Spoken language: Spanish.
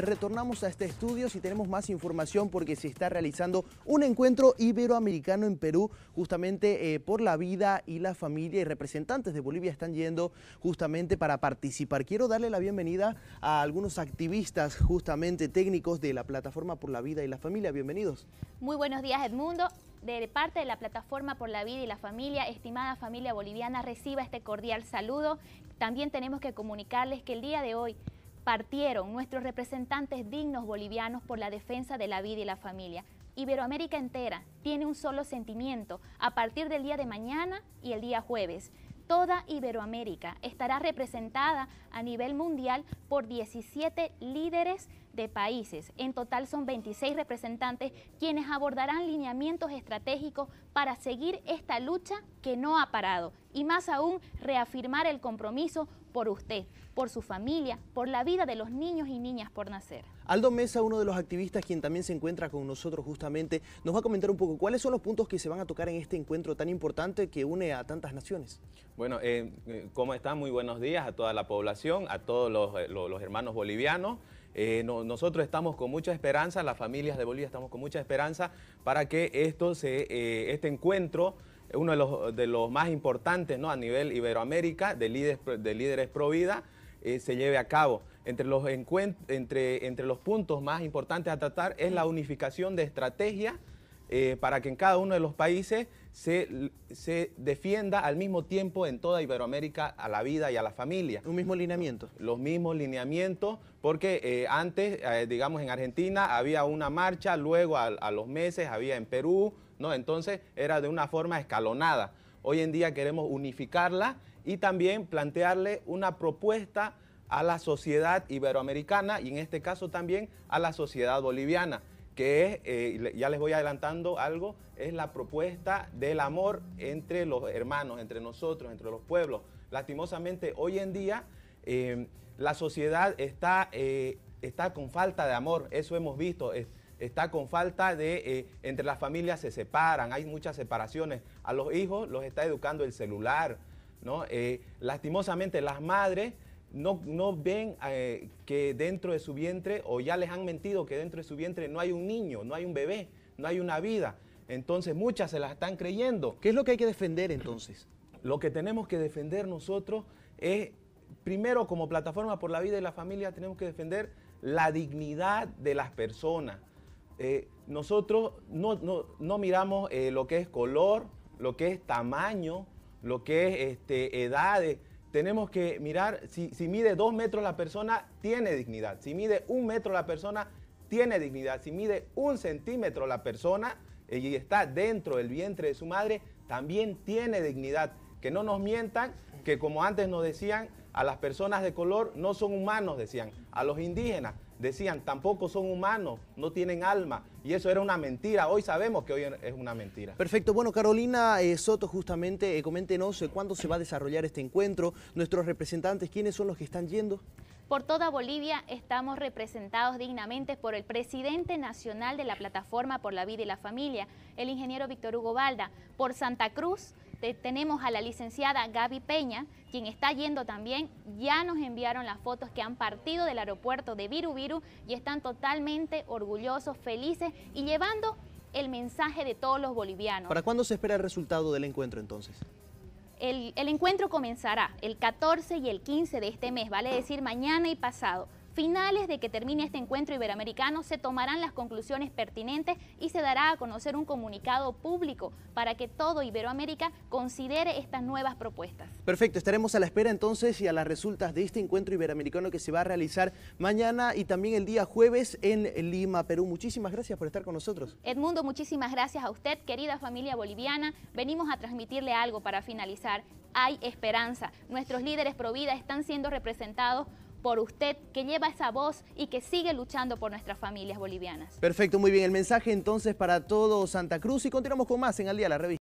Eh, retornamos a este estudio si tenemos más información porque se está realizando un encuentro iberoamericano en Perú justamente eh, por la vida y la familia y representantes de Bolivia están yendo justamente para participar. Quiero darle la bienvenida a algunos activistas justamente técnicos de la Plataforma por la Vida y la Familia. Bienvenidos. Muy buenos días Edmundo de parte de la Plataforma por la Vida y la Familia, estimada familia boliviana, reciba este cordial saludo. También tenemos que comunicarles que el día de hoy partieron nuestros representantes dignos bolivianos por la defensa de la vida y la familia. Iberoamérica entera tiene un solo sentimiento a partir del día de mañana y el día jueves. Toda Iberoamérica estará representada a nivel mundial por 17 líderes de países. En total son 26 representantes quienes abordarán lineamientos estratégicos para seguir esta lucha que no ha parado y más aún reafirmar el compromiso por usted, por su familia, por la vida de los niños y niñas por nacer. Aldo Mesa, uno de los activistas, quien también se encuentra con nosotros justamente, nos va a comentar un poco cuáles son los puntos que se van a tocar en este encuentro tan importante que une a tantas naciones. Bueno, eh, eh, ¿cómo están? Muy buenos días a toda la población, a todos los, eh, hermanos bolivianos. nosotros estamos con mucha esperanza, las familias de Bolivia estamos con mucha esperanza para que esto se, este encuentro uno de los, de los más importantes ¿no? a nivel Iberoamérica, de líderes, de líderes pro vida, eh, se lleve a cabo. Entre los, entre, entre los puntos más importantes a tratar es la unificación de estrategia eh, para que en cada uno de los países se, defienda al mismo tiempo en toda Iberoamérica a la vida y a la familia. Un mismo lineamiento. Los mismos lineamientos, porque eh, antes, digamos, en Argentina había una marcha, luego a los meses había en Perú, entonces era de una forma escalonada. Hoy en día queremos unificarla y también plantearle una propuesta a la sociedad iberoamericana y en este caso también a la sociedad boliviana, que es, eh, ya les voy adelantando algo, es la propuesta del amor entre los hermanos, entre nosotros, entre los pueblos. Lastimosamente hoy en día eh, la sociedad está, eh, está con falta de amor, eso hemos visto está con falta de, eh, entre las familias se separan, hay muchas separaciones. A los hijos los está educando el celular, ¿no? Eh, lastimosamente las madres no, ven eh, que dentro de su vientre, o ya les han mentido que dentro de su vientre no hay un niño, no hay un bebé, no hay una vida. Entonces muchas se las están creyendo. ¿Qué es lo que hay que defender entonces? Lo que tenemos que defender nosotros es, primero como plataforma por la vida y la familia, tenemos que defender la dignidad de las personas. Eh, nosotros no, miramos eh, lo que es color, lo que es tamaño, lo que es este, edades. Tenemos que mirar, si, mide dos metros la persona, tiene dignidad. Si mide un metro la persona, tiene dignidad. Si mide un centímetro la persona eh, y está dentro del vientre de su madre, también tiene dignidad. Que no nos mientan, que como antes nos decían, a las personas de color no son humanos, decían, a los indígenas decían, tampoco son humanos, no tienen alma. Y eso era una mentira. Hoy sabemos que hoy es una mentira. Perfecto. Bueno, Carolina eh, Soto, justamente, eh, coméntenos eh, cuándo se va a desarrollar este encuentro. Nuestros representantes, ¿quiénes son los que están yendo? Por toda Bolivia estamos representados dignamente por el presidente nacional de la Plataforma por la Vida y la Familia, el ingeniero Víctor Hugo Balda, por Santa Cruz, tenemos a la licenciada Gaby Peña, quien está yendo también. Ya nos enviaron las fotos que han partido del aeropuerto de Viru y están totalmente orgullosos, felices y llevando el mensaje de todos los bolivianos. ¿Para cuándo se espera el resultado del encuentro entonces? el encuentro comenzará el 14 y el 15 de este mes, vale decir mañana y pasado. Finales de que termine este encuentro iberoamericano se tomarán las conclusiones pertinentes y se dará a conocer un comunicado público para que todo Iberoamérica considere estas nuevas propuestas. Perfecto, estaremos a la espera entonces y a las resultas de este encuentro iberoamericano que se va a realizar mañana y también el día jueves en Lima, Perú. Muchísimas gracias por estar con nosotros. Edmundo, muchísimas gracias a usted, querida familia boliviana. Venimos a transmitirle algo para finalizar. Hay esperanza. Nuestros líderes pro vida están siendo representados por usted que lleva esa voz y que sigue luchando por nuestras familias bolivianas. Perfecto, muy bien. El mensaje entonces para todo Santa Cruz y continuamos con más en Al Día la Revista.